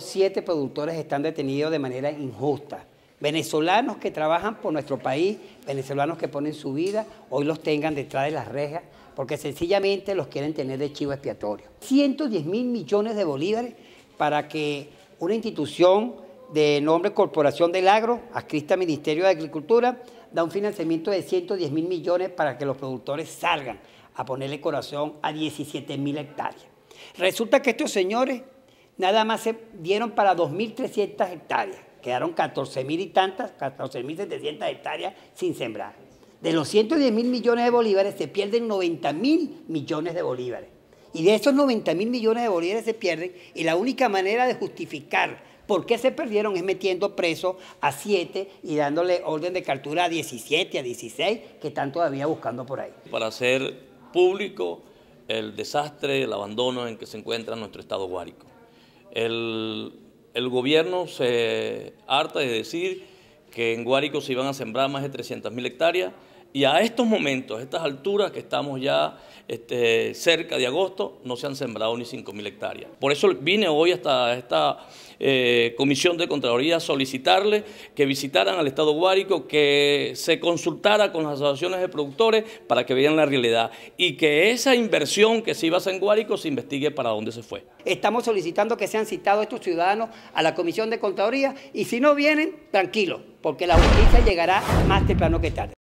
siete productores están detenidos de manera injusta. Venezolanos que trabajan por nuestro país, venezolanos que ponen su vida, hoy los tengan detrás de las rejas, porque sencillamente los quieren tener de chivo expiatorio. 110 mil millones de bolívares para que una institución de nombre Corporación del Agro, adscrita Ministerio de Agricultura, da un financiamiento de 110 mil millones para que los productores salgan a ponerle corazón a 17 mil hectáreas. Resulta que estos señores nada más se dieron para 2.300 hectáreas. Quedaron 14.000 y tantas, 14.700 hectáreas sin sembrar. De los 110.000 millones de bolívares se pierden 90.000 millones de bolívares. Y de esos 90.000 millones de bolívares se pierden y la única manera de justificar por qué se perdieron es metiendo presos a 7 y dándole orden de captura a 17, a 16 que están todavía buscando por ahí. Para hacer público el desastre, el abandono en que se encuentra nuestro estado guárico. El, gobierno se harta de decir que en Guárico se iban a sembrar más de 300.000 hectáreas y a estos momentos, a estas alturas, que estamos ya este, cerca de agosto, no se han sembrado ni 5.000 hectáreas. Por eso vine hoy hasta esta eh, comisión de Contraloría a solicitarle que visitaran al Estado Guárico, que se consultara con las asociaciones de productores para que vean la realidad y que esa inversión que se iba a hacer en Guárico se investigue para dónde se fue. Estamos solicitando que sean citados estos ciudadanos a la comisión de Contraloría y si no vienen, tranquilo, porque la justicia llegará más temprano que tarde.